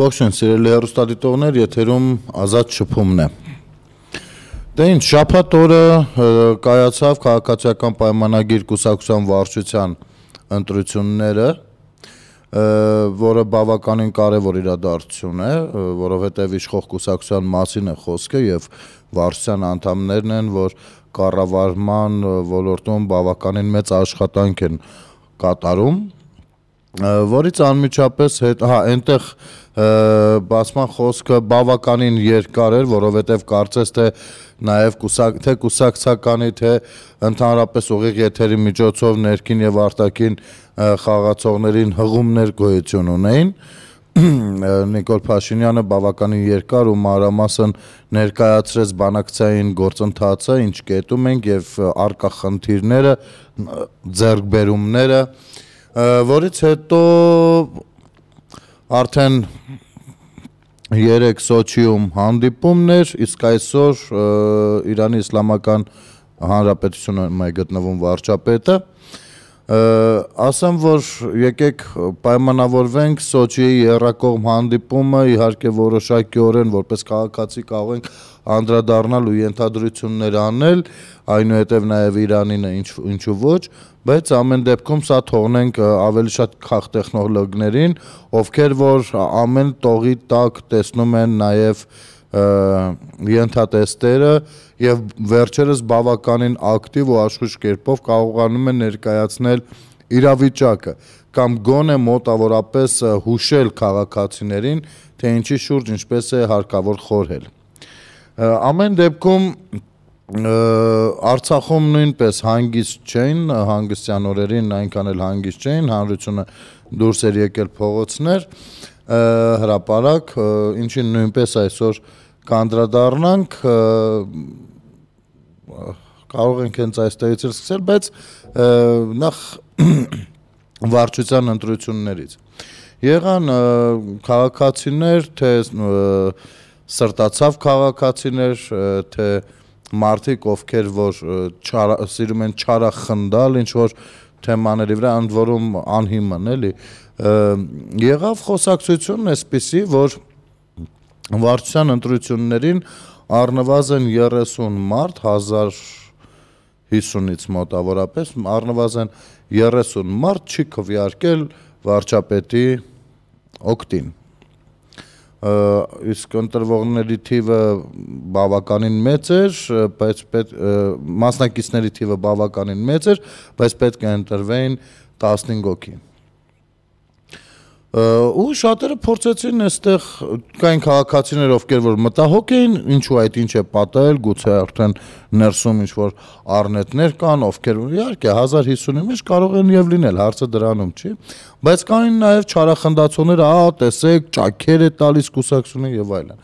Ողջույն, սիրելի հեռուստադիտողներ, եթերում ազատ շփումն է։ Դե ինչ, շաբաթ օրը կայացավ քաղաքացիական պայմանագիր կուսակցության վարչության ընտրությունները, որը բավականին կարևոր իրադարձություն է, որովհետև իշխող կուսակցության մասին է խոսքը եւ վարչության անդամներն են, որ կառավարման ոլորտում բավականին մեծ աշխատանք են կատարում, որից անմիջապես հետ, հա, այնտեղ բացման խոսքը բավականին երկար էր, որովհետև կարծես թե նաև կուսակ թե կուսակցականի թե ընդհանրապես ուղիղ եթերի միջոցով ներքին եւ արտաքին խաղացողներին հղումներ գոյություն ունեին։ Նիկոլ Փաշինյանը բավականին երկար ու մանրամասն ներկայացրեց բանակցային գործընթացը, ինչ կետում ենք եւ արկա խնդիրները, ձեռքբերումները, որից հետո արդեն 3 Սոչիում հանդիպումներ, իսկ այսօր Իրանի Իսլամական Հանրապետությունում է գտնվում վարչապետը։ Ասեմ, որ եկեք պայմանավորվենք Սոչիի երրակողմ հանդիպումը, իհարկե որոշակիորեն որպես քաղաքացի կարող ենք անդրադառնալ ու ենթադրություններ անել, այնուհետև նաև Իրանին ինչ ինչու ոչ, բայց ամեն դեպքում սա թողնենք ավելի շատ քաղ տեխնոլոգներին, ովքեր որ ամեն տողի տակ տեսնում են նաև ենթատեստերը եւ վերջերս բավականին ակտիվ ու աշխույժ կերպով կարողանում են ներկայացնել իրավիճակը կամ գոնե մոտավորապես հուշել քաղաքացիներին, թե ինչի շուրջ ինչպես է հարկավոր խորհել։ Ամեն դեպքում Արցախում նույնպես հանգիստ չէին, հանգստյան օրերին այնքան էլ հանգիստ չէին, հանրությունը դուրս էր եկել փողոցներ, հրաապարակ, ինչին նույնպես այսօր կանդրադառնանք կարող ենք հենց այստեղից էլ սկսել, բայց նախ վարչության ընտրություններից։ Եղան քաղաքացիներ, թե և, սրտացավ քաղաքացիներ, թե մարդիկ, ովքեր որ չար, սիրում են չարախնդալ, ինչ որ թեմաների վրա ընդ որում անհիմն էլի եղավ խոսակցությունն էսպիսի, որ վարչության ընտրություններին առնվազն 30 մարդ 1000 50-ից մոտավորապես առնվազն 30 մարդ չի քվյարկել վարչապետի օկտին իսկ ընտրվողների թիվը բավականին մեծ էր, բայց պետք մասնակիցների թիվը բավականին մեծ էր, բայց պետք է ընտրվեին 15 հոգի ու շատերը փորձեցին այստեղ կային քաղաքացիներ, ովքեր որ մտահոգ էին, ինչու այդ ինչ է պատահել, գուցե արդեն ներսում ինչ որ առնետներ կան, ովքեր իհարկե 1050-ի մեջ կարող են եւ լինել, հարցը դրանում չի, բայց կային նաեւ չարախնդացողներ, ա, տեսեք, ճաքեր է տալիս կուսակցությունը եւ այլն։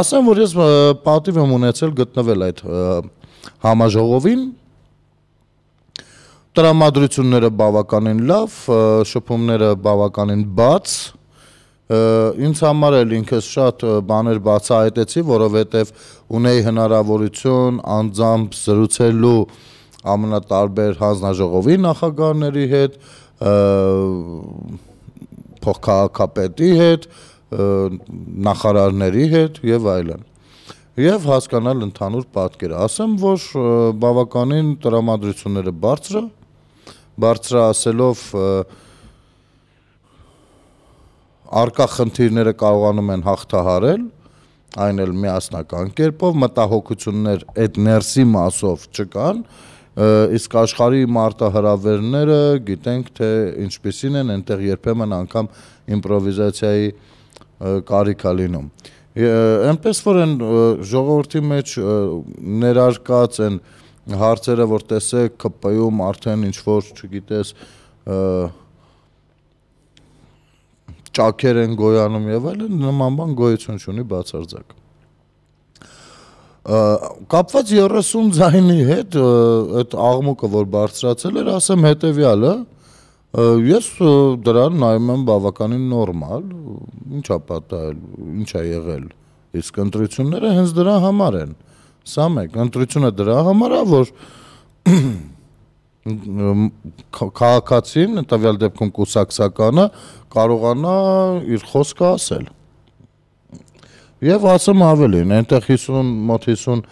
Ասեմ, որ ես պատիվ եմ ունեցել գտնվել այդ համաժողովին, տրամադրությունները բավականին լավ, շփումները բավականին բաց, ինձ համար էլ ինքս շատ բաներ բացահայտեցի, որովհետև ունեի հնարավորություն անձամբ զրուցելու ամենատարբեր հանձնաժողովի նախագահների հետ, փոխքաղաքապետի հետ, նախարարների հետ եւ այլն։ Եվ հասկանալ ընդհանուր պատկերը։ Ասեմ, որ բավականին տրամադրությունները բարձր է, բարձրացելով արկա խնդիրները կարողանում են հաղթահարել, այն էլ միասնական կերպով մտահոգություններ այդ ներսի մասով չկան, իսկ աշխարհի մարտահրավերները գիտենք թե ինչպեսին են, այնտեղ երբեմն անգամ իմպրովիզացիայի կարիք է լինում։ Էնպես որ են ժողովրդի մեջ ներարկած են, են հարցերը որ տեսեք ԿՊ-ում արդեն ինչ որ, չգիտես, ճակեր են գոյանում եւ այլն, նման բան գոյություն չունի բացարձակ։ Ա, կապված 30 ձայնի հետ այդ աղմուկը որ բարձրացել էր, ասեմ հետեւյալը, ես դրան նայում եմ բավականին նորմալ, ինչա պատահել, ինչա եղել։ Իսկ ընտրությունները հենց դրա համար են։ Ա, Սա մեկ, ընտրությունը դրա համար է, որ քաղաքացին, տվյալ դեպքում կուսակցականը կարողանա իր խոսքը ասել։ Եվ ասեմ ավելին, այնտեղ 50 մոտ 50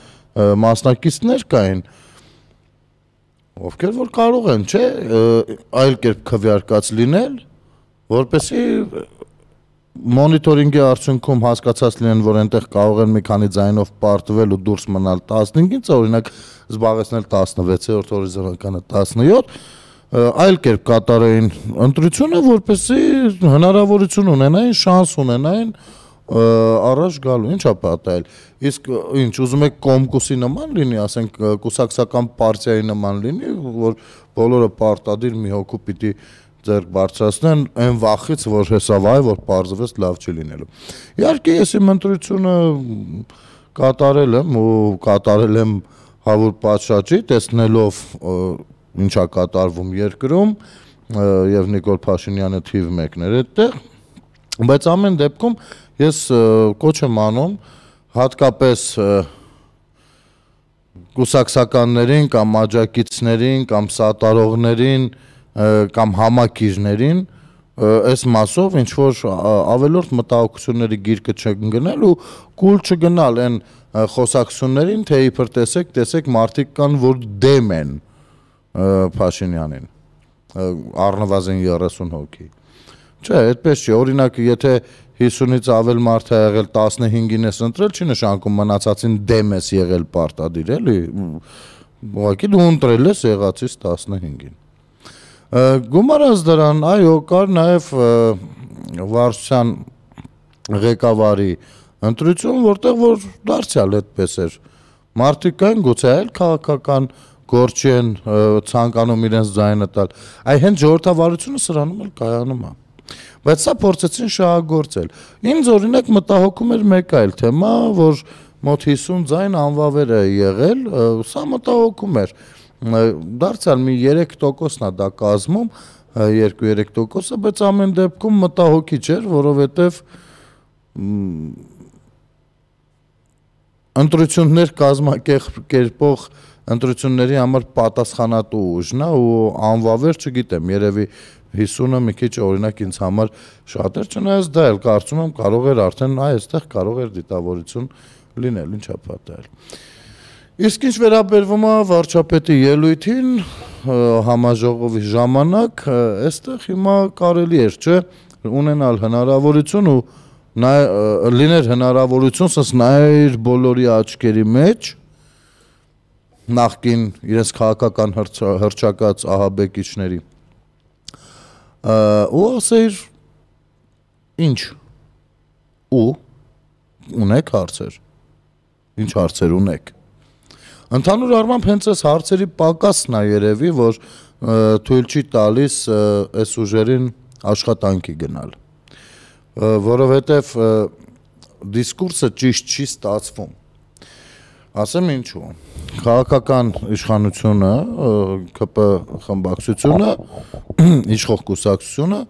մասնակիցներ կային, ովքեր որ կարող են, չէ, այլ կերպ քվեարկած լինել, որպեսի մոնիտորինգի արդյունքում հասկացած լինեն, որ այնտեղ կարող են մի քանի ձայնով պարտվել ու դուրս մնալ 15-ից, օրինակ զբաղեցնել 16-րդ հորիզոնականը 17, այլ կերպ կատարեին ընտրությունը, որպեսզի հնարավորություն ունենային, շանս ունենային առաջ գալու, ինչա պատահել։ Իսկ ինչ, ուզում եք կոմկուսի նման լինի, ասենք կուսակցական պարտիայի նման լինի, որ բոլորը պարտադիր մի հոգու պիտի ձեր բարձրացնեն այն վախից, որ հեսավ այ որ parzվես լավ չի լինելու։ Իհարկե ես իմ ընտրությունը կատարել եմ ու կատարել եմ հավուր պատշաճի տեսնելով ինչա կատարվում երկրում եւ Նիկոլ Փաշինյանը թիվ 1-ն էր այդտեղ բայց ամեն դեպքում ես կոչ եմ անում հատկապես գուսակցականներին կամ աջակիցներին կամ սատարողներին և, կամ համակիրներին այս մասով ինչ որ ավելորդ մտահոգությունների գիրկը չընկնել ու կուլ չգնալ այն խոսակցություններին, թե իբր տեսեք, տեսեք մարդիկ կան, որ դեմ են Փաշինյանին առնվազն 30 հոգի։ Չէ, այդպես չէ։ Օրինակ, եթե 50-ից ավել մարդ է եղել 15-ին էս ընտրել, չի նշանակում մնացածին դեմ ես եղել պարտադիր, էլի։ Ուղղակի դու ընտրել ես եղածից 15-ին։ Գումարած դրան, այո, կար նաև վարչության ղեկավարի ընտրություն, որտեղ որ դարձյալ այդպես էր։ Մարդիկ կային գուցե այլ քաղաքական գործի են ցանկանում իրենց ձայնը տալ։ Այ հենց ժողովրդավարությունը սրանում էլ կայանում է։ Բայց սա փորձեցին շահագործել։ Ինձ օրինակ մտահոգում էր մեկ այլ թեմա, որ մոտ 50 ձայն անվավեր է եղել, սա մտահոգում էր։ եղ դարձյալ մի 3%-ն է դա կազմում 2-3%-ը, բայց ամեն դեպքում մտահոգիչ էր, որովհետև ընտրություններ կազմակերպող ընտրությունների համար պատասխանատու ուժն է ու անվավեր չգիտեմ, երևի 50-ը մի քիչ օրինակ ինձ համար շատ էր, չնայած դա էլ կարծում եմ կարող էր արդեն այստեղ կարող էր դիտավորություն լինել, ինչա պատահել։ Իսկ ինչ վերաբերվում է վարչապետի ելույթին համաժողովի ժամանակ, այստեղ հիմա կարելի էր, չէ, ունենալ հնարավորություն ու նա լիներ հնարավորություն սս նայր բոլորի աչքերի մեջ նախքին իրենց քաղաքական հրճակած ահաբեկիչների ու ասեր ինչ ու ունեք հարցեր ինչ հարցեր ունեք Ընդհանուր առմամբ հենց այս հարցերի պակասն է երևի, որ թույլ չի տալիս այս ուժերին աշխատանքի գնալ, որովհետև դիսկուրսը ճիշտ չի ստացվում։ Ասեմ ինչու։ Քաղաքական իշխանությունը, ԿՊ խմբակցությունը, իշխող կուսակցությունը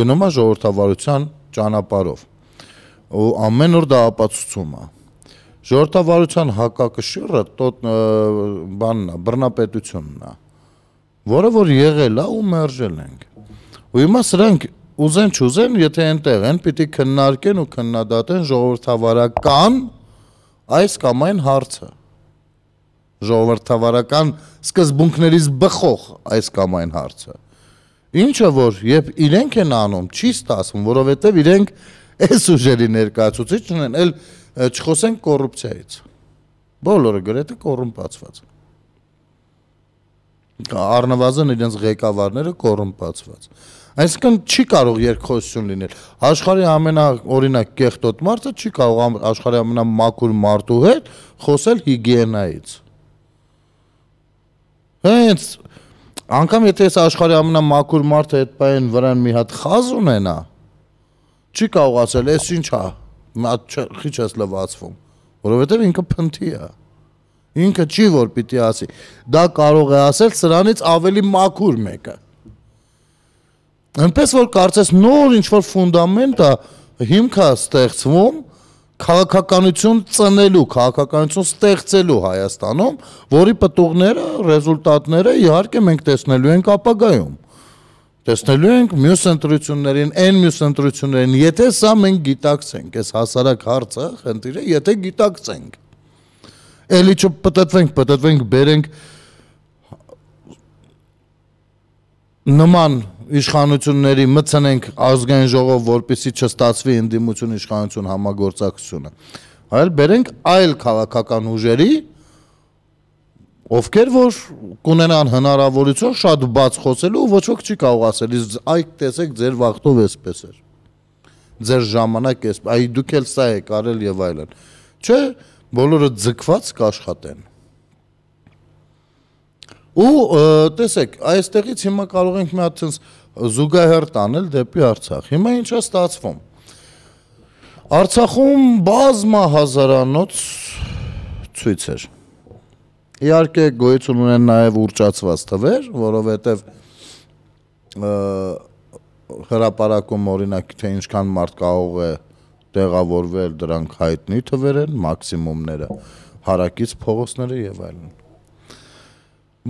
գնում է ժողովրդավարության ճանապարով։ Ու ամեն օր դա ապացուցում է։ Ժողովրդավարության հակակշիռը տոտ բանն է, բռնապետությունն է, որը որ եղել է ու մերժել ենք։ Ու հիմա սրանք ուզեն չուզեն, եթե այնտեղ են, պիտի քննարկեն ու քննադատեն ժողովրդավարական այս կամ այն հարցը ժողովրդավարական սկզբունքներից բխող այս կամ այն հարցը։ Ինչը որ երբ իրենք են անում, չի ստացվում, որովհետև իրենք այս ուժերի ներկայացուցիչն են, այլ Չխոսենք կոռուպցիայից։ Բոլորը գրեթե կոռումպացված։ Առնվազն իրենց ղեկավարները կոռումպացված։ Այսինքն չի կարող երկխոսություն լինել։ Աշխարհի ամենաօրինակ կեղտոտ մարդը չի կարող աշխարհի ամենամաքուր մարդու հետ խոսել հիգիենայից։ Հենց անգամ եթե այս աշխարհի ամենամաքուր մարդը այդ բան վրան մի հատ խազ ունենա, չի կարող ասել, «Էս ի՞նչ է» քիչ ես լվացվում, որովհետև ինքը փնթի է։ Ինքը չի որ պիտի ասի։ Դա կարող է ասել սրանից ավելի մաքուր մեկը։ Այնպես որ կարծես նոր ինչ որ ֆունդամենտ է հիմքա ստեղծվում քաղաքականություն ծնելու, քաղաքականություն ստեղծելու Հայաստանում, որի պատուղները, ռեզուլտատները իհարկե մենք տեսնելու ենք ապագայում տեսնելու ենք մյուս ընտրություններին, այն մյուս ընտրություններին, եթե սա մենք գիտակցենք, այս հասարակ հարցը, խնդիրը, եթե գիտակցենք։ Էլի չպտտվենք, պտտվենք, բերենք նման իշխանությունների մցնենք ազգային ժողով, որպեսի չստացվի ընդդիմություն իշխանություն համագործակցությունը, այլ բերենք այլ քաղաքական ուժերի ովքեր որ կունենան հնարավորություն շատ բաց խոսելու ու ոչ ոք չի կարող ասել իսկ այ տեսեք ձեր վախտով էսպես էր ձեր ժամանակ էս այ դուք էլ սա եք արել եւ այլն չէ բոլորը ձգված կաշխատեն ու տեսեք այստեղից հիմա կարող ենք մի հատ ցենց զուգահեռ տանել դեպի Արցախ հիմա ինչա ստացվում Արցախում բազմահազարանոց ցույց էր Իհարկե գոյություն ունեն նաև ուրճացված թվեր, որովհետև հրաապարակում օրինակ թե ինչքան մարդ կարող է տեղավորվել, դրանք հայտնի թվեր են, մաքսիմումները հարակից փողոցները եւ այլն։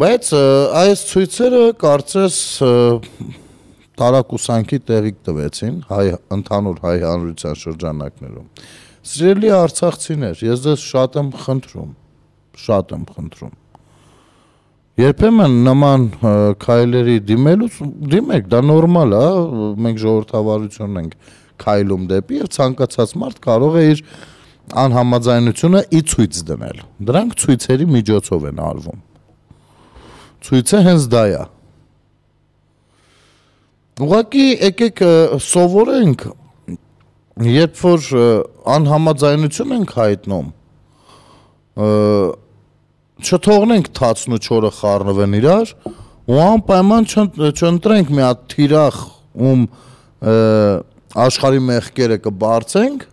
Բայց այս ցույցերը կարծես տարակուսանքի տեղիք տվեցին հայ ընդհանուր հայ հանրության շրջանակներում։ Սիրելի արցախցիներ, ես ձեզ շատ եմ խնդրում շատ եմ խնդրում։ Երբեմն նման քայլերի դիմելուց դիմեք, դա նորմալ է, մենք ժողովրդավարություն ենք քայլում դեպի եւ ցանկացած մարդ կարող է իր անհամաձայնությունը ի ցույց դնել։ Դրանք ցույցերի միջոցով են արվում։ Ցույցը հենց դա է։ Ուղղակի եկեք սովորենք, երբ որ անհամաձայնություն ենք հայտնում, չթողնենք թացն ու չորը խառնվեն իրար ու անպայման չընտրենք մի հատ թիրախ ում աշխարհի մեղքերը կբարձենք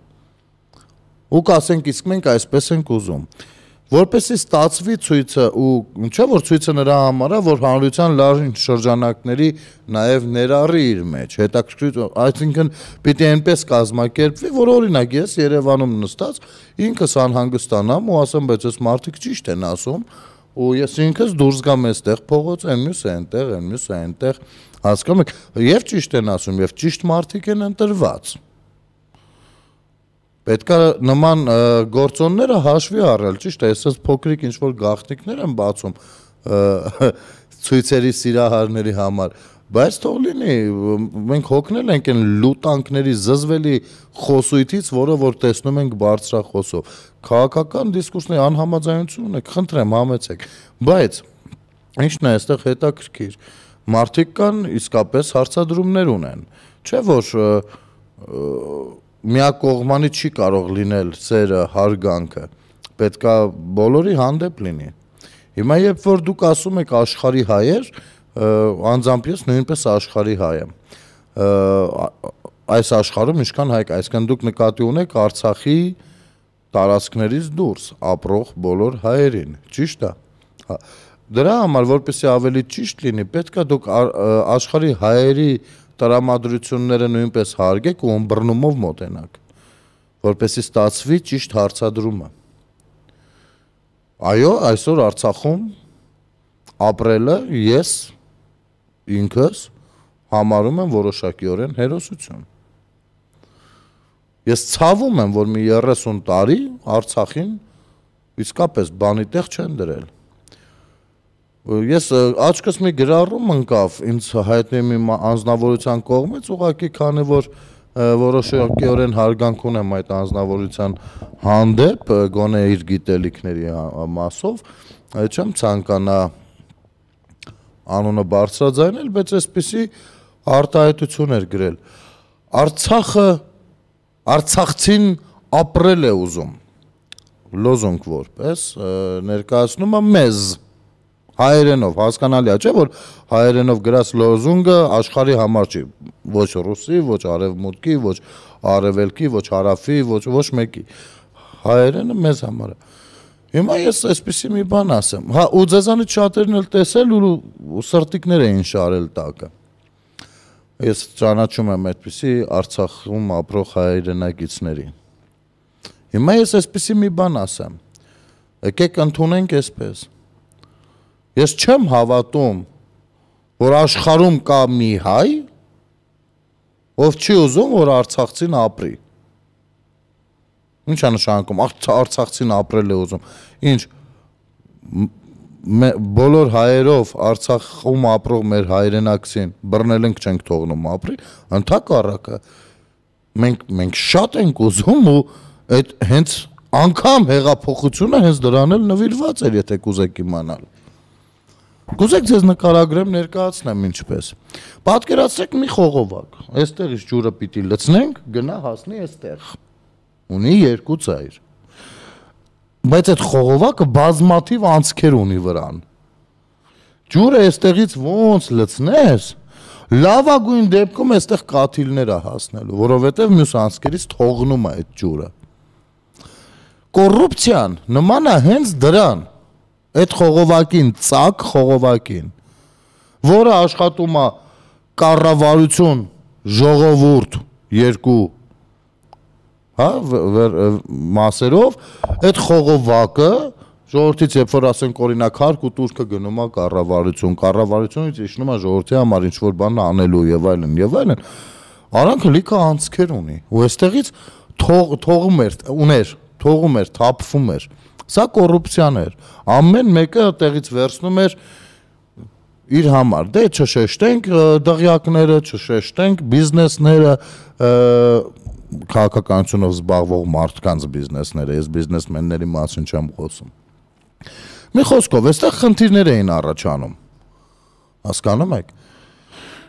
ու կասենք իսկ մենք այսպես ենք ուզում որպեսի ստացվի ցույցը ու ինչա որ ցույցը նրա համար է որ հանրության լարժին շրջանակների նաև ներառի իր մեջ հետաքրքիր այսինքն պիտի այնպես կազմակերպվի որ օրինակ ես Երևանում նստած ինքս անհանգստանամ ու ասեմ բայց այս մարդիկ ճիշտ են ասում ու ես ինքս դուրս գամ այստեղ փողոց այնյուս այնտեղ այնյուս այնտեղ հասկանում եք եւ ճիշտ են ասում եւ ճիշտ մարդիկ են ընտրված են Պետքա նման գործոնները հաշվի առնել, ճիշտ է, այսպես փոքրիկ ինչ որ գաղտնիքներ են բացում ցույցերի սիրահարների համար, բայց թող լինի, մենք հոգնել ենք այն լուտանքների զզվելի խոսույթից, որը որ տեսնում ենք բարձրախոսով։ Քաղաքական դիսկուրսն է անհամաձայնություն է, խնդրեմ համեցեք։ Բայց ինչն է այստեղ հետաքրքիր։ Մարտիկ կան իսկապես հարցադրումներ ունեն։ Չէ՞ որ և, միակողմանի չի կարող լինել սերը, հարգանքը։ Պետքա բոլորի հանդեպ լինի։ Հիմա երբ որ դուք ասում եք աշխարհի հայեր, անձամբ ես նույնպես աշխարհի հայ եմ։ Այս աշխարհում ինչքան հայք, այսինքն դուք նկատի ունեք Արցախի տարածքներից դուրս ապրող բոլոր հայերին, ճիշտ է։ հա, Դրա համար, որպեսզի ավելի ճիշտ լինի, պետքա դուք աշխարհի հայերի տրամադրությունները նույնպես հարգեք ու ըմբռնումով մոտենաք, որպեսզի ստացվի ճիշտ հարցադրումը։ Այո, այսօր Արցախում ապրելը ես ինքս համարում եմ որոշակիորեն հերոսություն։ Ես ցավում եմ, որ մի 30 տարի Արցախին իսկապես բանի տեղ չեն դրել։ Ես աչքս մի գրառում ընկավ ինձ հայտնի մի անznավորության կողմից, ուղղակի քանի որ որոշակիորեն հարգանք ունեմ այդ անznավորության հանդեպ, գոնե իր գիտելիքների հա, մասով, չեմ ցանկանա անունը բարձրաձայնել, բայց այսպիսի արտահայտություն էր գրել։ Արցախը Արցախցին ապրել է ուզում։ Լոզունգ որպես ներկայացնում է մեզ հայերենով հասկանալիա չէ որ հայերենով գրած լոզունգը աշխարհի համար չի ոչ ռուսի, ոչ արևմուտքի, ոչ արևելքի, ոչ հարավի, ոչ ոչ մեկի։ Հայերենը մեզ համար է։ Հիմա ես այսպեսի մի բան ասեմ։ Հա ու ձեզանից շատերն էլ տեսել ու սրտիկներ էին շարել տակը։ Ես ճանաչում եմ այդպիսի Արցախում ապրող հայրենակիցների։ Հիմա ես այսպեսի մի բան ասեմ։ Եկեք ընդունենք այսպես Ես չեմ հավատում, որ աշխարում կա մի հայ, ով չի ուզում, որ Արցախցին ապրի։ Ինչ է նշանակում Արցախցին ապրել է ուզում։ Ինչ բոլոր հայերով Արցախում ապրող մեր հայրենակցին բռնել ենք չենք թողնում ապրի, ընդհանրակ առակը մենք մենք շատ ենք ուզում ու այդ հենց անգամ հեղափոխությունը հենց դրան էլ նվիրված էր, եթե կուզեք իմանալ։ Գուզեք ձեզ նկարագրեմ, ներկայացնեմ ինչպես։ Պատկերացրեք մի խողովակ։ Այստեղից ջուրը պիտի լցնենք, գնա հասնի այստեղ։ Ունի երկու ծայր։ Բայց այդ խողովակը բազմաթիվ անցքեր ունի վրան։ Ջուրը այստեղից ոնց լցնես, լավագույն դեպքում այստեղ կաթիլներ է հասնելու, որովհետև մյուս անցքերից թողնում է այդ ջուրը։ Կոռուպցիան նման է հենց դրան, այդ խողովակին, ցակ խողովակին, որը աշխատում է կառավարություն, ժողովուրդ երկու հա մասերով այդ խողովակը ժողովրդից երբ որ ասենք օրինակ հարկ ու турքը գնում է կառավարություն, կառավարությունից իջնում է ժողովրդի համար ինչ որ բան անելու եւ այլն եւ այլն, արանքը լիքը անցքեր ունի ու այստեղից թող թողում էր ուներ, թողում էր, թափվում էր, թող, Սա կոռուպցիան էր։ Ամեն մեկը տեղից վերցնում էր իր համար։ Դե չշեշտենք դղյակները, չշեշտենք բիզնեսները, քաղաքականությունով զբաղվող մարդկանց բիզնեսները, ես բիզնեսմենների մասին չեմ խոսում։ Մի խոսքով, այստեղ խնդիրներ էին առաջանում։ Հասկանում եք։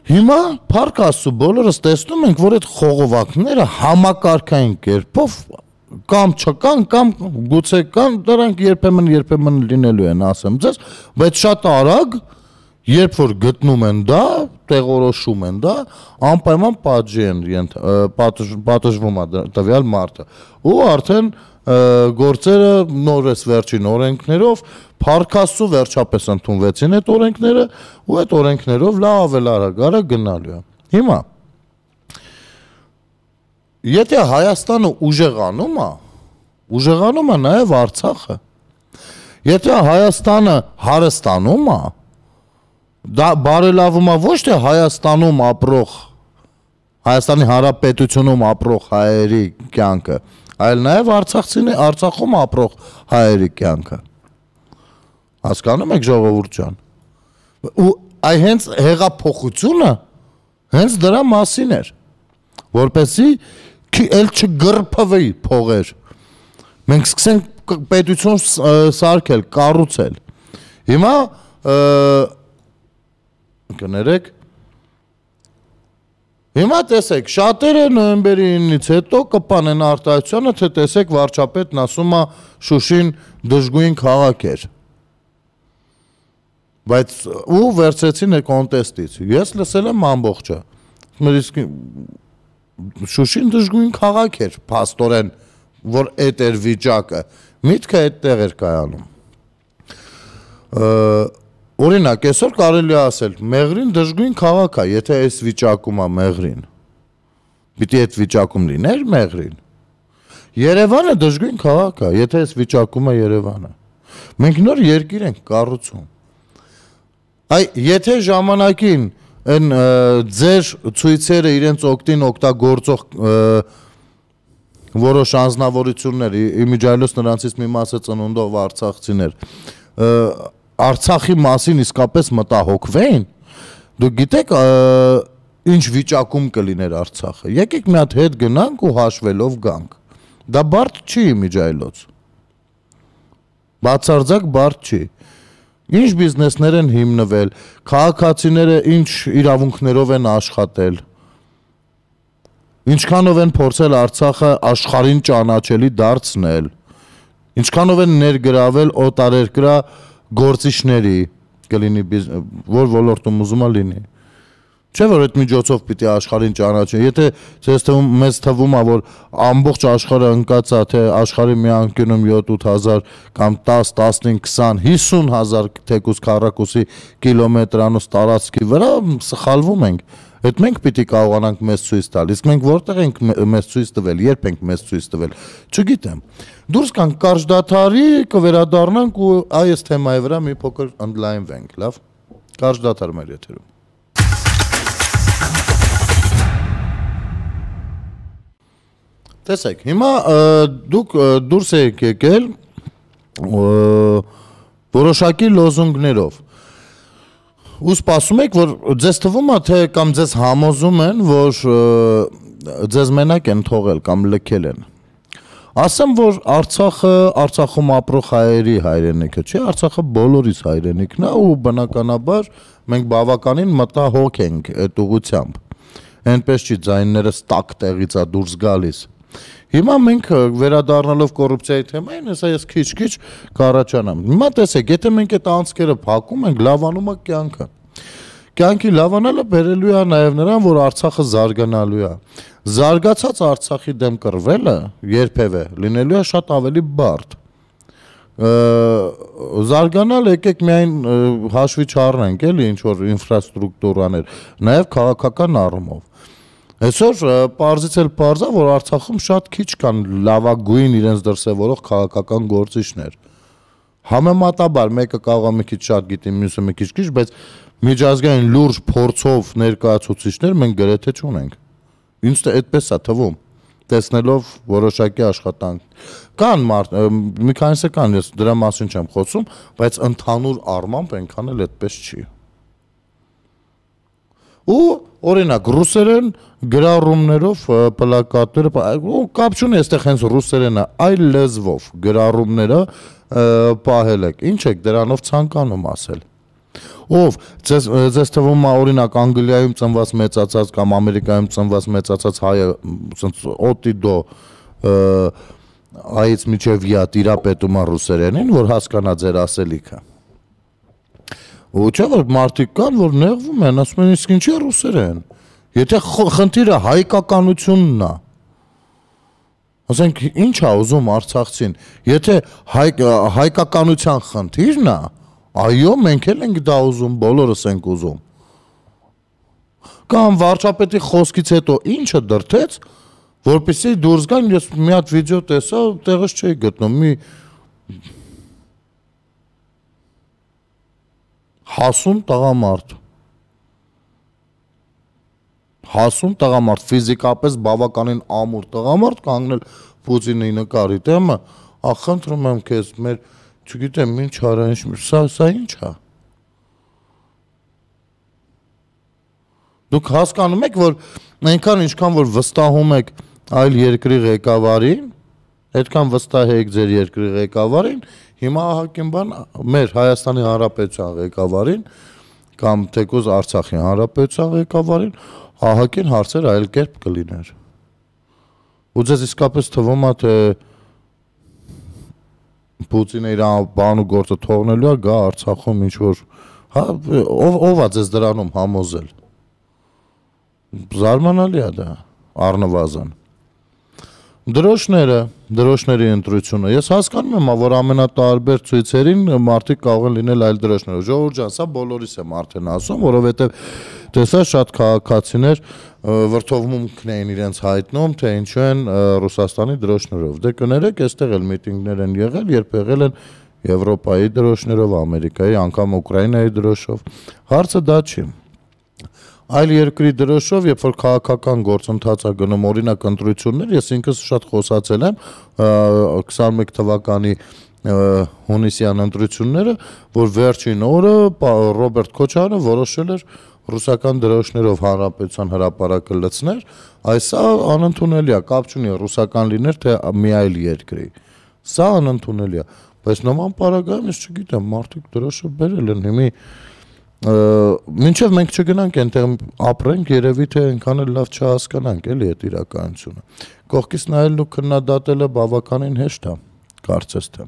Հիմա Փարք Աստծո բոլորս տեսնում ենք, որ այդ խողովակները համակարգային կերպով կամ չկան կամ գուցե կան դրանք երբեմն երբեմն լինելու են ասեմ ձեզ բայց շատ արագ երբ որ գտնում են դա տեղորոշում են դա անպայման պատժի են պատժվում է տվյալ մարդը ու արդեն գործերը նորից վերջին օրենքներով փարքաստու վերջապես ընդունվեցին այդ օրենքները ու այդ օրենքներով լավ ավել արագ արա գնալու է հիմա Եթե Հայաստանը ուժեղանում է, ուժեղանում է նաև Արցախը։ Եթե Հայաստանը հարստանում է, դա բարելավում է ոչ թե Հայաստանում ապրող Հայաստանի Հանրապետությունում ապրող հայերի կյանքը, այլ նաև Արցախցիների Արցախում ապրող հայերի կյանքը։ Հասկանում եք ժողովուրդ ջան։ Ու այ հենց հեղափոխությունը հենց դրա մասին էր, որպեսզի քի էլ չգրփվի փողեր։ Մենք սկսենք պետություն սարքել, կառուցել։ Հիմա կներեք Հիմա տեսեք, շատերը նոյեմբերի 9-ից հետո կպանեն արտահայտությունը, թե տեսեք վարչապետն ասում է Շուշին դժգույն քաղաք էր։ Բայց ու վերցրեցին է կոնտեստից։ Ես լսել եմ ամբողջը։ Մերիսկ Շուշին դժգույն քաղաք էր, փաստորեն, որ այդ էր վիճակը։ Միտքը այդտեղ էր կայանում։ Օրինակ, այսօր կարելի է ասել, Մեղրին դժգույն քաղաք է, եթե այս վիճակում է Մեղրին։ Պիտի այդ վիճակում լիներ Մեղրին։ Երևանը դժգույն քաղաք է, եթե այս վիճակում է Երևանը։ Մենք նոր երկիր ենք կառուցում։ Այ եթե ժամանակին այն ձեր ցույցերը իրենց օկտին օգտագործող որոշ անznավորություններ, իմիջայլոց նրանցից մի մասը ծնունդով արցախցիներ։ Արցախի մասին իսկապես մտահոգվեին։ Դու գիտեք, ինչ վիճակում կլիներ Արցախը։ Եկեք մի հատ հետ գնանք ու հաշվելով գանք։ Դա բարդ չի իմիջայլոց։ Բացարձակ բարդ չի։ Ա, Ինչ բիզնեսներ են հիմնվել, քաղաքացիները ինչ իրավունքներով են աշխատել։ Ինչքանով են փորձել Արցախը աշխարհին ճանաչելի դարձնել։ Ինչքանով են ներգրավել օտարերկրյա գործիչների կլինի որ ոլորտում ուզումա լինի։ Չէ՞ որ այդ միջոցով պիտի աշխարհին ճանաչեն։ Եթե ցես թվում մեզ թվում է որ ամբողջ աշխարհը ընկած է, թե աշխարհի մի անկյունում 7-8000 կամ 10, 15, 20, 50000 թեկուս քառակուսի կիլոմետրանոց տարածքի վրա սխալվում ենք։ Այդ մենք պիտի կարողանանք մեզ ցույց տալ։ Իսկ մենք որտեղ ենք մեզ ցույց տվել, երբ ենք մեզ ցույց տվել։ Չգիտեմ։ Դուրս կան կարճ դաթարի, կվերադառնանք ու այս թեմայի վրա մի փոքր ընդլայնվենք, լավ։ Կարճ դաթար մեր եթերում։ Տեսեք, հիմա դուք դուրս եք եկել որոշակի լոզունգներով։ Ու սպասում եք, որ ձեզ թվում է, թե կամ ձեզ համոզում են, որ ձեզ մենակ են թողել կամ լքել են։ Ասեմ, որ Արցախը Արցախում ապրող հայերի հայրենիքը չէ, Արցախը բոլորիս հայրենիքն է ու բնականաբար մենք բավականին մտահոգ ենք այդ ուղությամբ։ Այնպես չի ձայնները տակ տեղից է դուրս գալիս։ Հիմա մենք վերադառնալով կոռուպցիայի թեմային, հեսա ես քիչ-քիչ կառաջանամ։ Հիմա տեսեք, եթե մենք այդ անցկերը փակում ենք, լավանում է կյանքը։ Կյանքի լավանալը բերելու է նաև նրան, որ Արցախը զարգանալու է։ Զարգացած Արցախի դեմ կռվելը երբևէ լինելու է շատ ավելի բարդ։ Զարգանալ եկեք միայն հաշվի չառնենք, էլի ինչ որ ինֆրաստրուկտուրաներ, նաև քաղաքական առումով Այսօր parzից էլ parza, որ Արցախում շատ քիչ կան լավագույն իրենց դրսևորող քաղաքական գործիչներ։ Համեմատաբար մեկը կարող է մի քիչ շատ գիտի, մյուսը մի քիչ քիչ, բայց միջազգային լուրջ փորձով ներկայացուցիչներ մենք գրեթե չունենք։ Ինչ թե այդպես է թվում տեսնելով որոշակի աշխատանք։ Կան մարդ, մի քանիսը կան, ես դրա մասին չեմ խոսում, բայց ընդհանուր առմամբ այնքան էլ այդպես չի։ Ու օրինակ ռուսերեն գրառումներով պլակատները կապ չունի այստեղ հենց ռուսերենը այլ լեզվով գրառումները պահել եք ինչ եք դրանով ցանկանում ասել ով ձեզ ձեզ թվում է օրինակ Անգլիայում ծնված մեծացած կամ Ամերիկայում ծնված մեծացած հայը ցած օտիդո այից միջև յա տիրապետում է ռուսերենին որ հասկանա ձեր ասելիքը Ու չէ՞ որ մարդիկ կան, որ նեղվում են, ասում են իսկ ինչի է ռուսերեն։ Եթե խնդիրը հայկականությունն է։ Ասենք ի՞նչ է ուզում Արցախցին։ Եթե հայ, հայկականության խնդիրն է, այո, մենք էլ ենք դա ուզում, բոլորս ենք ուզում կամ վարչապետի խոսքից հետո ինչը դրթեց, որպեսզի դուրս գան, ես մի հատ վիդեո տեսա, տեղից չէի գտնում, մի հասուն տղամարդ հասուն տղամարդ ֆիզիկապես բավականին ամուր տղամարդ կանգնել Պուտինի նկարի դեմը ախնդրում եմ քեզ մեր չգիտեմ ինչ արա ինչ սա սա ինչ է դուք հասկանում եք որ այնքան ինչքան որ վստահում եք այլ երկրի ղեկավարին այդքան վստահ եք ձեր երկրի ղեկավարին Հիմա Ահակեմբան մեր Հայաստանի Հանրապետության ղեկավարին կամ թեկոս Արցախի Հանրապետության ղեկավարին ահակին հարցեր այլ կերպ կլիներ։ Ու ձեզ իսկապես թվում է թե Պուտինը իր բանու գործը թողնելու է, գա Արցախում ինչ որ հա ով ով է ձեզ դրանում համոզել։ Զարմանալի է դա առնվազն։ Դրոշները դրոշների ընտրությունը։ Ես հասկանում եմ, որ ամենատարբեր ցույցերին մարդիկ կարող են լինել այլ դրոշներ։ Ժողովուրդ ջան, սա բոլորիս եմ արդեն ասում, որովհետև տեսա շատ քաղաքացիներ վրթովմունքն էին իրենց հայտնում, թե ինչու են Ռուսաստանի դրոշներով։ Դե կներեք, այստեղ էլ միտինգներ են եղել, երբ եղել են Եվրոպայի դրոշներով, Ամերիկայի, անգամ Ուկրաինայի դրոշով։ Հարցը դա չի։ Ա Այլ երկրի դրոշով, երբ որ քաղաքական գործընթաց է գնում, օրինակ ընտրություններ, ես ինքս շատ խոսացել եմ 21 թվականի հունիսյան ընտրությունները, որ վերջին օրը Ռոբերտ Քոչարը որոշել էր ռուսական դրոշներով հանրապետության հրապարակը լցներ, այսա անընդունելի է, կապ չունի ռուսական լիներ թե մի այլ երկրի։ Սա անընդունելի է, բայց նոման պարագայում ես չգիտեմ, մարդիկ դրոշը բերել են հիմի մինչև մենք չգնանք այնտեղ ապրենք, երևի թե այնքան էլ լավ չհասկանանք էլի այդ իրականությունը։ Կողքից նայելն ու քննադատելը բավականին հեշտ է, կարծես թե։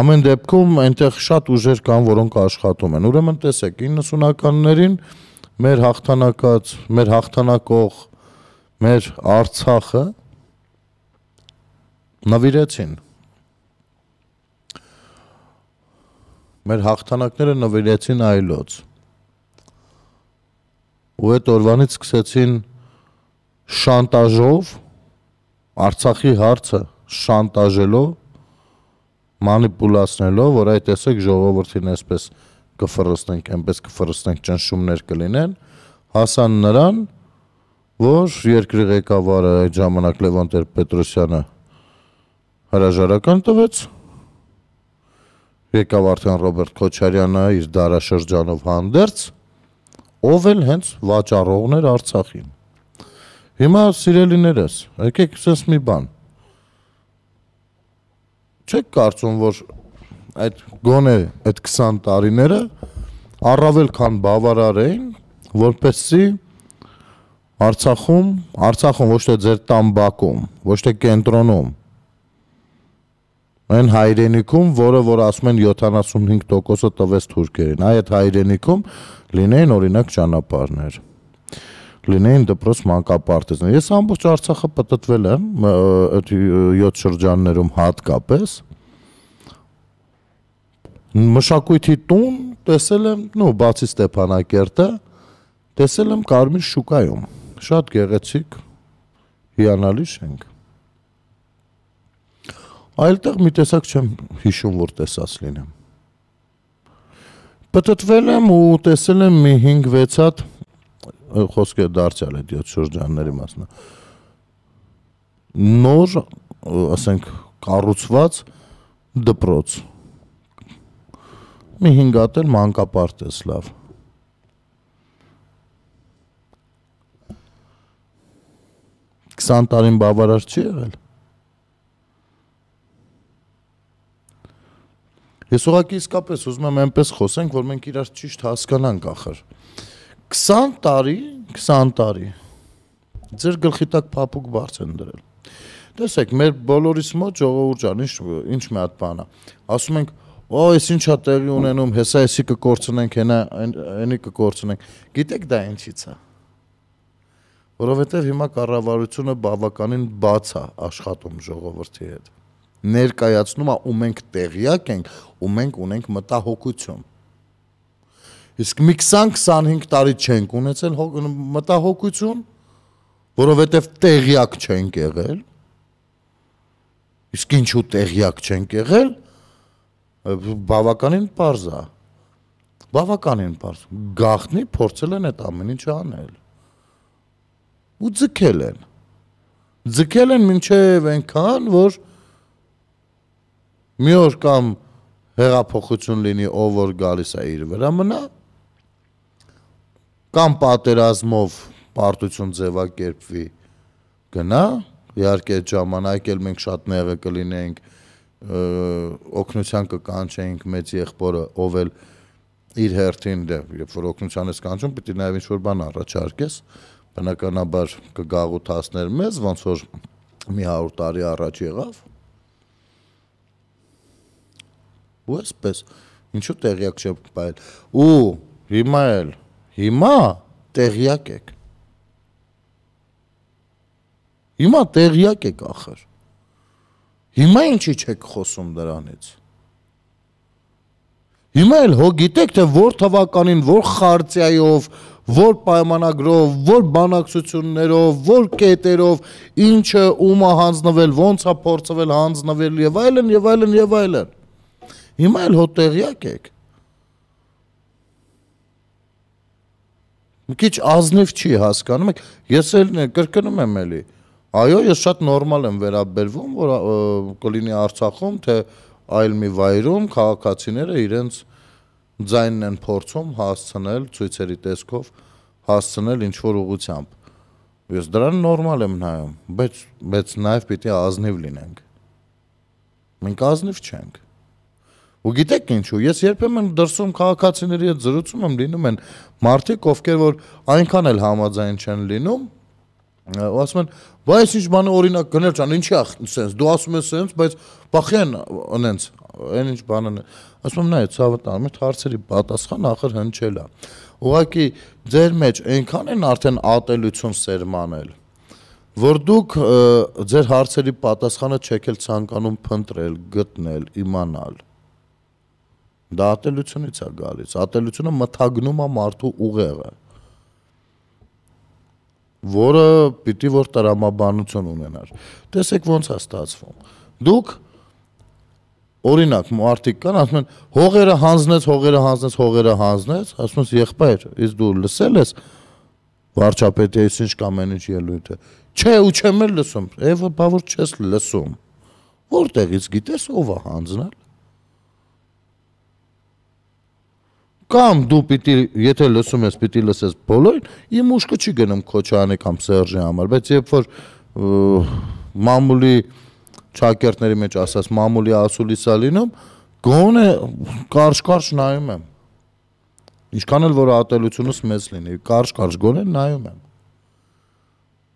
Ամեն դեպքում այնտեղ շատ ուժեր կան, որոնք աշխատում են։ Ուրեմն տեսեք, 90-ականներին մեր հաղթանակած, մեր հաղթանակող, մեր Արցախը նվիրեցին մեր հաղթանակները նվիրեցին այլոց։ Ու այդ օրվանից սկսեցին շանտաժով Արցախի հարցը շանտաժելով մանիպուլացնելով, որ այ տեսեք ժողովրդին այսպես կֆրստենք, այնպես կֆրստենք ճնշումներ կլինեն, հասան նրան, որ երկրի ղեկավարը այդ ժամանակ Լևոն Տեր-Պետրոսյանը հրաժարական տվեց եկավ արդեն Ռոբերտ Քոչարյանը իր դարաշրջանով հանդերձ, ով էլ հենց վաճառողն էր Արցախին։ Հիմա սիրելիներս, եկեք սենց մի բան։ Չեք կարծում, որ այդ գոնե այդ 20 տարիները առավել քան բավարար էին, որպեսզի Արցախում, Արցախում ոչ թե ձեր տան Բաքում, ոչ թե կենտրոնում այն հայրենիքում, որը որ ասում են 75%-ը տվես թուրքերին, այ այդ հայրենիքում լինեին օրինակ ճանապարհներ լինեին դպրոց մանկապարտեզներ։ Ես ամբողջ Արցախը պատտվել եմ այդ 7 շրջաններում հատկապես։ Մշակույթի տուն տեսել եմ, նո, բացի Ստեփանակերտը, տեսել եմ Կարմիր շուկայում։ Շատ գեղեցիկ հիանալի շենք այլտեղ մի տեսակ չեմ հիշում, որ տեսած լինեմ։ Պտտվել եմ ու տեսել եմ մի 5-6 հատ խոսքը դարձյալ է դիոց շրջանների մասն է։ Նոր, ասենք, կառուցված դպրոց։ Մի 5 հատ էլ մանկապարտ էս լավ։ Կսան տարին բավարար չի եղել։ Ես ուղղակի իսկապես ուզում եմ այնպես խոսենք, որ մենք իրար ճիշտ հասկանանք ախր։ 20 տարի, 20 տարի ձեր գլխի տակ փափուկ բարձ են դրել։ Տեսեք, մեր բոլորիս մոտ ժողովուրդան ինչ ինչ մի հատ բան է։ Ասում ենք, օ, այս ինչա տեղի ունենում, հեսա էսի կկորցնենք, հենա այնի կկորցնենք։ Գիտեք դա ինչից է որովհետև հիմա կառավարությունը բավականին բաց է աշխատում ժողովրդի հետ ներկայացնում է ու մենք տեղյակ ենք ու մենք ունենք մտահոգություն իսկ մի 20-25 տարի չենք ունեցել մտահոգություն որովհետև տեղյակ չենք եղել իսկ ինչու տեղյակ չենք եղել բավականին པարզ է բավականին པարզ գախնի փորձել են այդ ամեն ինչը անել ու ձգել են ձգել են մինչև այնքան որ մի օր կամ հեղափոխություն լինի, ով որ գալիս է իր վրա մնա, կամ պատերազմով պարտություն ձևակերպվի գնա, իհարկե այդ ժամանակ էլ մենք շատ նեղը կլինենք, օգնության կկանչենք մեծ եղբորը, ով էլ իր հերթին դե, երբ որ օգնության ես կանչում, պիտի նաև ինչ-որ բան առաջարկես, բնականաբար կգաղութացներ մեզ, ոնց որ մի 100 տարի առաջ եղավ, ու այսպես ինչու տեղյակ չեք բայել ու հիմա էլ հիմա տեղյակ եք հիմա տեղյակ եք ախր հիմա ինչի չեք խոսում դրանից հիմա էլ հո գիտեք թե որ թվականին որ խարցիայով որ պայմանագրով, որ բանակցություններով, որ կետերով, ինչը ում է հանձնվել, ոնց է փորձվել հանձնվել եւ այլն եւ այլն եւ այլն։ Հիմա էլ հոտեղյակ եք։ Մի քիչ ազնիվ չի հասկանում եք։ Ես էլ կրկնում եմ էլի։ Այո, ես շատ նորմալ եմ վերաբերվում, որ կլինի Արցախում, թե այլ մի վայրում քաղաքացիները իրենց ձայնն են փորձում հասցնել ցույցերի տեսքով հասցնել ինչ որ ուղությամբ։ Ես դրան նորմալ եմ նայում, բայց բայց նաև պիտի ազնիվ լինենք։ Մենք ազնիվ չենք։ Ու գիտեք ինչու, ես երբեմն դրսում քաղաքացիների հետ զրուցում եմ, լինում են մարդիկ, ովքեր որ այնքան էլ համաձայն չեն լինում, ու ասում են, բայց ինչ բանը օրինակ գնել ճան, ինչի՞ է սենց, դու ասում ես սենց, բայց բախեն անենց, այն ինչ բանն է։ Ասում եմ, նայ, ցավը տամ, այդ հարցերի պատասխանը ախր հնչել է։ Ուղղակի ձեր մեջ այնքան են արդեն ատելություն սերմանել, որ դուք ձեր հարցերի պատասխանը չեք էլ ցանկանում փնտրել, գտնել, իմանալ։ Դա ատելությունից է գալիս։ Ատելությունը մթագնում է մարդու ուղեղը, որը պիտի որ տրամաբանություն ունենար։ Տեսեք ոնց է ստացվում։ Դուք օրինակ մարդիկ կան, ասում են հողերը հանձնեց, հողերը հանձնեց, հողերը հանձնեց, ասում ես եղբայր, իսկ դու լսել ես վարչապետի այս ինչ կամ այն ինչ ելույթը։ Չէ, ու չեմ էլ լսում։ Եվ բա որ չես լսում։ Որտեղից գիտես ով է հանձնել։ Կամ դու պիտի, եթե լսում ես, պիտի լսես բոլորին, իմ ուշքը չի գնում Քոչյանի կամ Սերժի համար, բայց երբ որ մամուլի ճակերտների մեջ ասած մամուլի ասուլիսա լինում, գոնե կարճ-կարճ նայում եմ։ Ինչքան էլ որ ատելությունս մեծ լինի, կարճ-կարճ գոնե նայում եմ։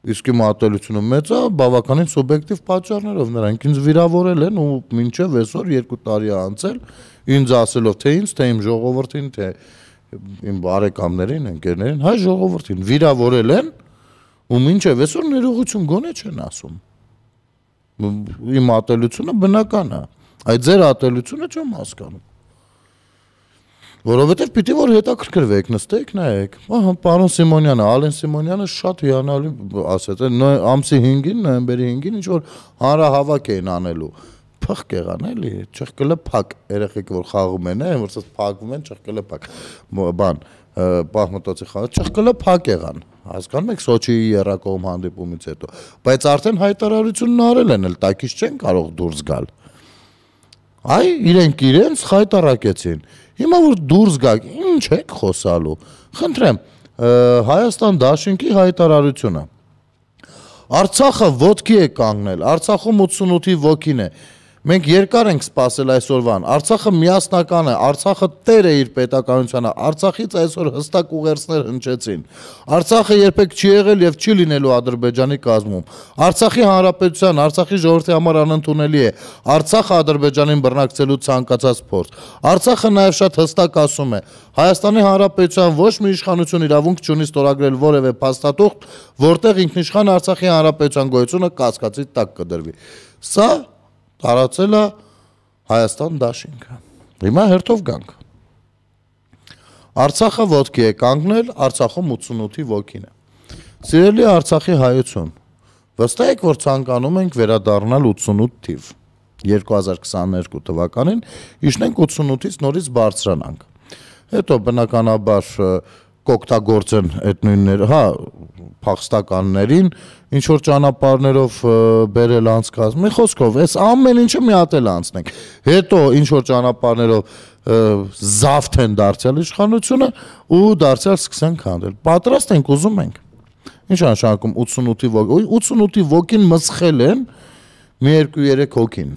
Իսկ իմ ատելությունը մեծ է, բավականին սուբյեկտիվ պատճառներով նրանք ինձ վիրավորել են ու մինչև այսօր 2 տարի անցել ինձ ասելով թե ինձ, թե իմ ժողովրդին, թե իմ բարեկամներին, ընկերներին, հայ ժողովրդին վիրավորել են ու մինչև այսօր ներողություն գոնե չեն ասում։ Իմ ատելությունը բնական է, այդ ձեր ատելությունը չեմ հասկանում։ Որովհետև պիտի որ հետաքրքրվեք, նստեք, նայեք։ Ահա պարոն Սիմոնյանը, Ալեն Սիմոնյանը շատ հիանալի ասաց, ամսի 5-ին, նոյեմբերի 5-ին ինչ որ հանրահավաք էին անելու։ Փախ կեղան էլի, չղկլը փակ, երեխեք որ խաղում են, այն որսած փակվում են, չղկլը փակ։ Բան, պահ մտածի խաղը, չղկլը փակ եղան։ Հասկանում եք Սոչիի երակողմ հանդիպումից հետո։ Բայց արդեն հայտարարությունն արել են, էլ տակից չեն կարող դուրս գալ։ Ա Այ իրենք իրենց խայտարակեցին։ Հիմա որ դուրս գաք, ի՞նչ եք խոսալու։ Խնդրեմ, Հայաստան Դաշինքի հայտարարությունը։ Արցախը ոդքի է կանգնել, Արցախում 88-ի ոգին է։ Մենք երկար ենք սպասել այսօրվան։ Արցախը միասնական է, Արցախը տեր է իր պետականությանը։ Արցախից այսօր հստակ ուղերձներ հնչեցին։ Արցախը երբեք չի եղել եւ չի լինելու Ադրբեջանի կազմում։ Արցախի հանրապետության, Արցախի ժողովրդի համար անընդունելի է Արցախը Ադրբեջանին բռնակցելու ցանկացած փորձ։ Արցախը նաեւ շատ հստակ ասում է. Հայաստանի հանրապետության ոչ մի իշխանություն իրավունք չունի ստորագրել որևէ փաստաթուղթ, որտեղ ինքնիշխան Արցախի հանրապետության գոյությունը կասկածի տակ կդրվի։ Սա տարածել է Հայաստան դաշինքը։ Հիմա հերթով գանք։ Արցախը ոդկի է կանգնել, Արցախում 88-ի ոքին է։ Սիրելի Արցախի հայություն, վստահ եք, որ ցանկանում ենք վերադառնալ 88 թիվ 2022 թվականին, իշնենք 88-ից նորից բարձրանանք։ Հետո բնականաբար կօգտագործեն այդ նույնները, հա, փախստականներին ինչ որ ճանապարներով բերել անցկաց։ Մի խոսքով, այս ամեն ինչը մի հատ էլ անցնենք։ Հետո ինչ որ ճանապարներով զավթ են դարձել իշխանությունը ու դարձյալ սկսեն քանդել։ Պատրաստ ենք, ուզում ենք։ Ինչ անշանակում 88-ի ոգին, 88-ի ոգին մսխել են մի 2-3 հոգին։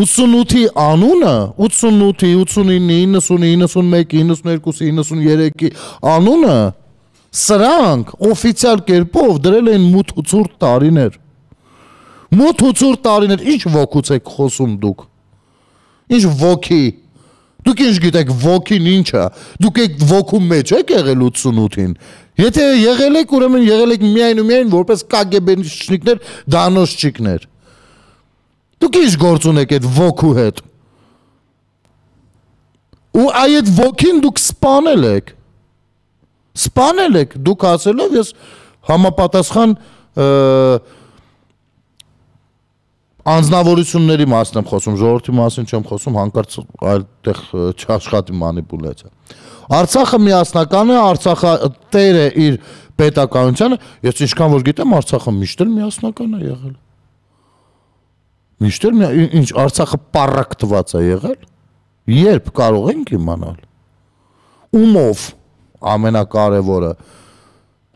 88-ի անունը, 88-ի, 89-ի, 90-ի, 91-ի, 92-ի, 93-ի անունը սրանք օֆիցիալ կերպով դրել են մութ ցուրտ տարիներ։ Մութ ցուրտ տարիներ ի՞նչ ոգուց եք խոսում դուք։ Ինչ ոգի։ Դուք ինչ գիտեք ոգին ինչա։ Դուք եք ոգու մեջ եք եղել 88-ին։ Եթե եղել եք, ուրեմն եղել եք միայն ու միայն որպես KGB-նիկներ, դանոշչիկներ։ Դուք ինչ գործ ունեք այդ ոգու հետ։ Ու այ այդ ոգին դուք սպանել եք։ Սպանել եք դուք ասելով ես համապատասխան անznավորությունների մասն եմ խոսում, ժողովրդի մասին չեմ խոսում, հանկարծ այդտեղ չաշխատի մանիպուլյացիա։ Արցախը միասնական է, Արցախը տեր է իր պետականությանը, ես ինչքան որ գիտեմ Արցախը միշտ էլ միասնական է եղել։ Միշտ էլ ինչ Արցախը պարակ տված է եղել։ Երբ կարող ենք իմանալ։ Ումով ամենակարևորը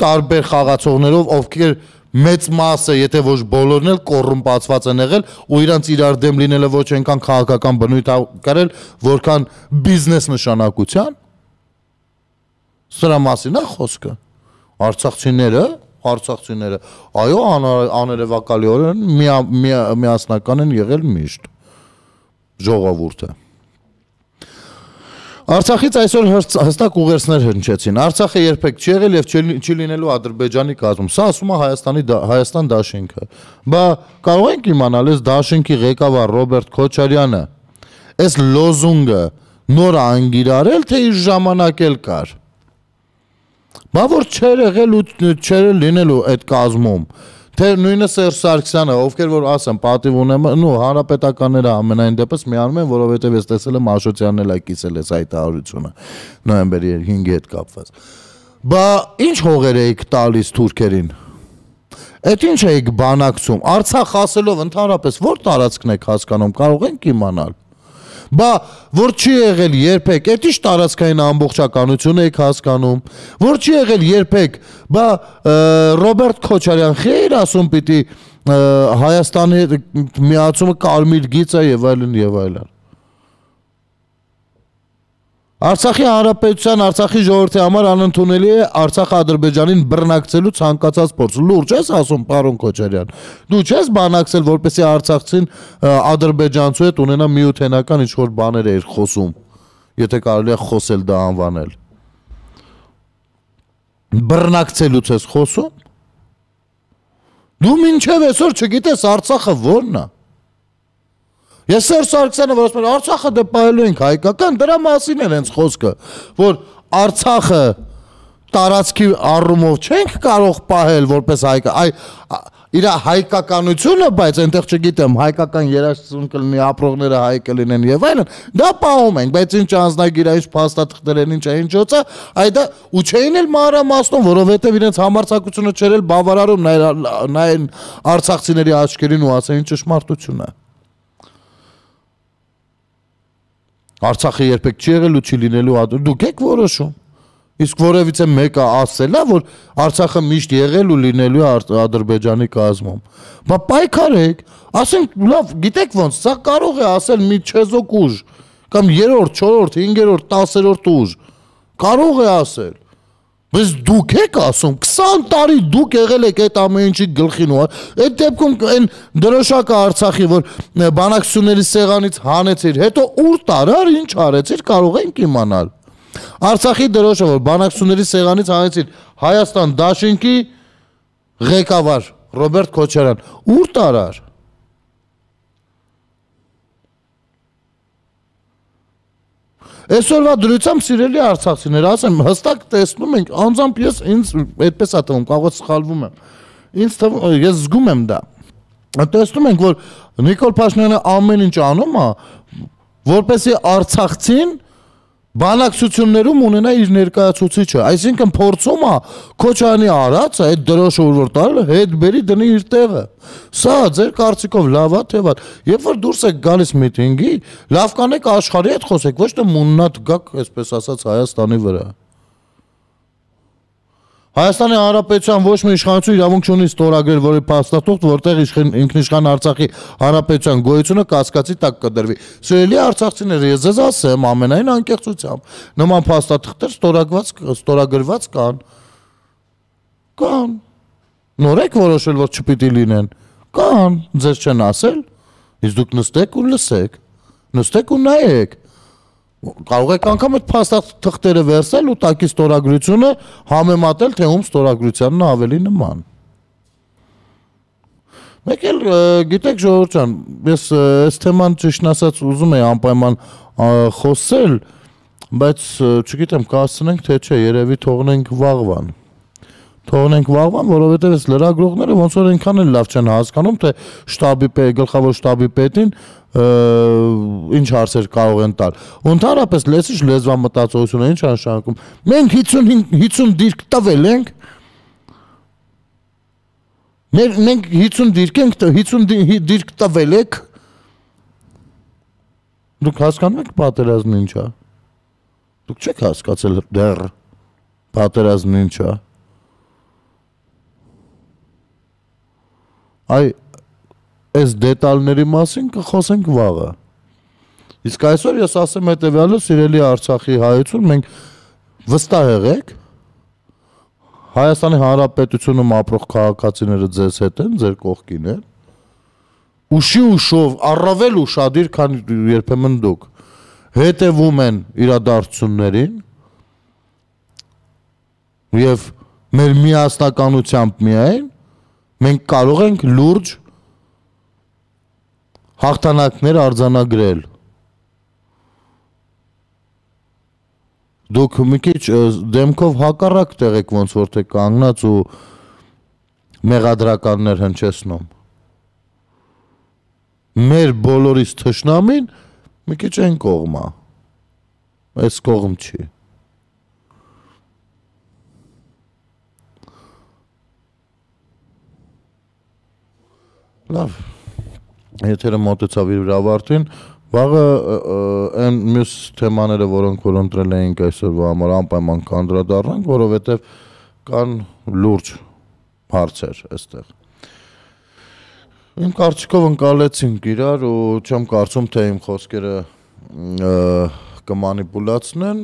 տարբեր խաղացողներով, ովքեր մեծ մասը, եթե ոչ բոլորն էլ կոռումպացված են եղել ու իրանց իրար դեմ լինելը ոչ այնքան քաղաքական բնույթ ա կարել, որքան բիզնես նշանակության։ Սրա մասին է խոսքը։ Արցախցիները արցախցիները։ Այո, աներևակալիորեն միա, միա, միասնական են եղել միշտ ժողովուրդը։ Արցախից այսօր հստակ ուղերձներ հնչեցին։ Արցախը երբեք չի եղել եւ չի լինելու Ադրբեջանի կազմում։ Սա ասում է Հայաստանի Հայաստան Դաշինքը։ Բա կարող ենք իմանալ այս Դաշինքի ղեկավար Ռոբերտ Քոչարյանը այս լոզունգը նոր անգիրարել թե իր ժամանակ էլ կար։ Բա որ չեր եղել ու չեր լինելու այդ կազմում։ Թե նույնը Սերժ Սարգսյանը, ովքեր որ ասեմ, պատիվ ունեմ, նո, հանրապետականները ամենայն դեպս միանում են, որովհետև ես տեսել եմ Աշոտյանն էլ է կիսել այս հայտարարությունը նոյեմբերի 5-ի հետ կապված։ Բա ի՞նչ հողեր էիք տալիս թուրքերին։ Այդ ի՞նչ էիք բանակցում։ Արցախ ասելով ընդհանրապես ո՞ր տարածքն եք հասկանում, կարող ենք իմանալ։ Բա որ չի եղել երբեք, այդ ի՞նչ տարածքային ամբողջականություն եք հասկանում։ Որ չի եղել երբեք, բա Ռոբերտ Քոչարյան խեր ասում պիտի Հայաստանի հետ միացումը կարմիր գիծ է եւ այլն եւ այլն։ Արցախի հանրապետության Արցախի ժողովրդի համար անընդունելի է Արցախը Ադրբեջանին բռնակցելու ցանկացած փորձ։ Լուրջ ես ասում, պարոն Քոչարյան։ Դու չես բանակցել, որպեսզի Արցախցին ադրբեջանցու հետ ունենա միութենական ինչ-որ բաներ էր խոսում, եթե կարելի է խոսել դա անվանել։ Բռնակցելուց ես խոսում։ Դու ինչև այսօր չգիտես Արցախը ո՞րն է։ Ես Սերժ Սարգսյանը որ ասում եմ Արցախը դե պահելու ենք հայկական, դրա մասին էր հենց խոսքը, որ Արցախը տարածքի առումով չենք կարող պահել որպես հայկա, այ իր հայկականությունը, բայց այնտեղ չգիտեմ, հայկական երաժշտություն կլինի, ապրողները հայ կլինեն եւ այլն, դա պահում ենք, բայց ինչ անznագիր այս փաստաթղթեր են, ինչ այն ճոցը, այդ ու չէին էլ մանրամասնում, որովհետեւ իրենց համարձակությունը չերել բավարարում նայ նայ արցախցիների աչքերին ու ասեն ինչ ճշմարտություն է։ նա, նա, նա, նա, նա, նա, նա, նա, Արցախը երբեք չի եղել ու չի լինելու ադու։ Դուք եք որոշում։ Իսկ որևիցե մեկը ասելա, որ Արցախը միշտ եղել ու լինելու է Ադրբեջանի կազմում։ Բա պայքարեք, ասենք լավ, գիտեք ոնց, սա կարող է ասել մի չեզոք ուժ կամ 3-րդ, 4-րդ, 5-րդ, 10-րդ ուժ։ Կարող է ասել։ Բայց դուք եք ասում 20 տարի դուք եղել եք այդ ամեն ինչի գլխին ու այդ դեպքում այն դրոշակը Արցախի որ բանակցությունների սեղանից հանեցիր, հետո ուր տարար, ինչ արեցիր, կարող ենք իմանալ։ Արցախի դրոշը որ բանակցությունների սեղանից հանեցիր Հայաստան Դաշինքի ղեկավար Ռոբերտ Քոչարյան, ուր տարար։ Այսօրվա դրությամբ սիրելի արցախցիներ, ասեմ, հստակ տեսնում ենք, անձամբ ես ինձ այդպես է տվում, կարող սխալվում եմ։ Ինձ թվում, ես զգում եմ դա։ Տեսնում ենք, որ Նիկոլ Փաշինյանը ամեն ինչ անում է, որպեսի արցախցին բանակցություններում ունենա իր ներկայացուցիչը, այսինքն փորձում է Քոչանի արածը այդ դրոշը որ տարել հետ բերի դնի իր տեղը։ Սա ձեր կարծիքով լավ է թե վատ։ Երբ որ դուրս եք գալիս միտինգի, լավ կանեք աշխարհի հետ խոսեք, ոչ թե մուննաթ գաք, այսպես ասած, Հայաստանի վրա։ Հայաստանի Հանրապետության ոչ մի իշխանություն իրավունք չունի ստորագրել որի փաստաթուղթ, որտեղ ինքնիշխան Արցախի Հանրապետության գոյությունը կասկածի տակ կդրվի։ Սիրելի արցախցիներ, ես ձեզ ասեմ ամենայն անկեղծությամբ, նման փաստաթղթեր ստորագրված ստորագրված կան։ Կան։ Նորեք որոշել, որ չպիտի լինեն։ Կան, ձեզ չեն ասել։ Իսկ դուք նստեք ու լսեք։ Նստեք ու նայեք կարող եք անգամ այդ փաստաթ թղթերը վերցնել ու տակի ստորագրությունը համեմատել, թե ում ստորագրությանն ավելի նման։ Մեկ էլ գիտեք ժողովուրդ ջան, ես այս թեման ճիշտ ասած ուզում եի անպայման խոսել, բայց չգիտեմ կասցնենք թե չէ, երևի թողնենք վաղվան։ Թողնենք վաղվան, որովհետև այս լրագրողները ոնց որ այնքան էլ լավ չեն հասկանում, թե շտաբի գլխավոր շտաբի պետին ինչ հարցեր կարող են տալ։ Ընդհանրապես լեզվի լեզվամտածողությունը ինչ անշանակում։ Մենք 55 50 դիրք տվել ենք։ Մեր մենք 50 դիրք ենք 50 դիրք տվել եք։ Դուք հասկանում եք պատերազմն ինչ է։ Դուք չեք հասկացել դեռ պատերազմն ինչ է։ Այ այս դետալների մասին կխոսենք վաղը։ Իսկ այսօր ես ասեմ հետեւյալը, սիրելի Արցախի հայություն, մենք վստահ եղեք Հայաստանի Հանրապետությունում ապրող քաղաքացիները ձեզ հետ են, ձեր կողքին են։ Ուշի ուշով, առավել ուրախadir, քան երբեմն դուք հետևում են իրադարձություններին եւ մեր միասնականությամբ միայն մենք կարող ենք լուրջ հաղթանակներ արձանագրել։ Դուք մի քիչ դեմքով հակառակ տեղ եք ոնց որ թե կանգնած ու մեղադրականներ հնչեցնում։ Մեր բոլորից թշնամին մի քիչ այն կողմա։ Այս կողմ չի։ Լավ եթերը մոտեցավ իր վրա ավարտին, վաղը այն մյուս թեմաները, որոնք որ ընտրել էինք այսօրվա համար անպայման կանդրադառնանք, որովհետև կան լուրջ հարցեր այստեղ։ Իմ կարծիքով ընկալեցինք իրար ու չեմ կարծում, թե իմ խոսքերը կմանիպուլացնեն,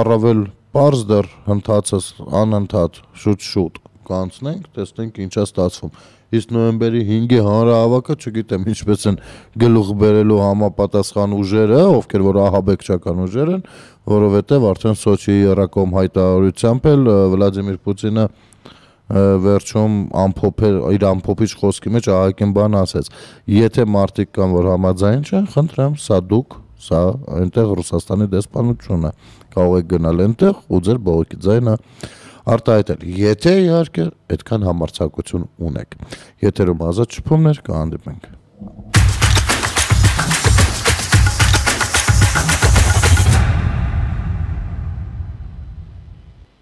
առավել པարզ դեռ հնդածս անընդհատ շուտ-շուտ կանցնենք, տեսնենք ինչա ստացվում իսկ նոյեմբերի 5-ի հանրահավաքը, չգիտեմ, ինչպես են գլուխ բերելու համապատասխան ուժերը, ովքեր որ ահաբեկչական ուժեր են, որովհետև արդեն Սոչիի երակոմ հայտարարությամբ էլ Վլադիմիր Պուտինը վերջում ամփոփել իր ամփոփիչ խոսքի մեջ ահագին բան ասեց։ Եթե մարդիկ կան, որ համաձայն չեն, խնդրեմ, սա դուք, սա այնտեղ Ռուսաստանի դեսպանությունը կարող եք գնալ այնտեղ ու ձեր բողոքի ձայնը արտահայտել, եթե իհարկե այդքան համարձակություն ունեք։ Եթերում ազատ շփումներ կհանդիպենք։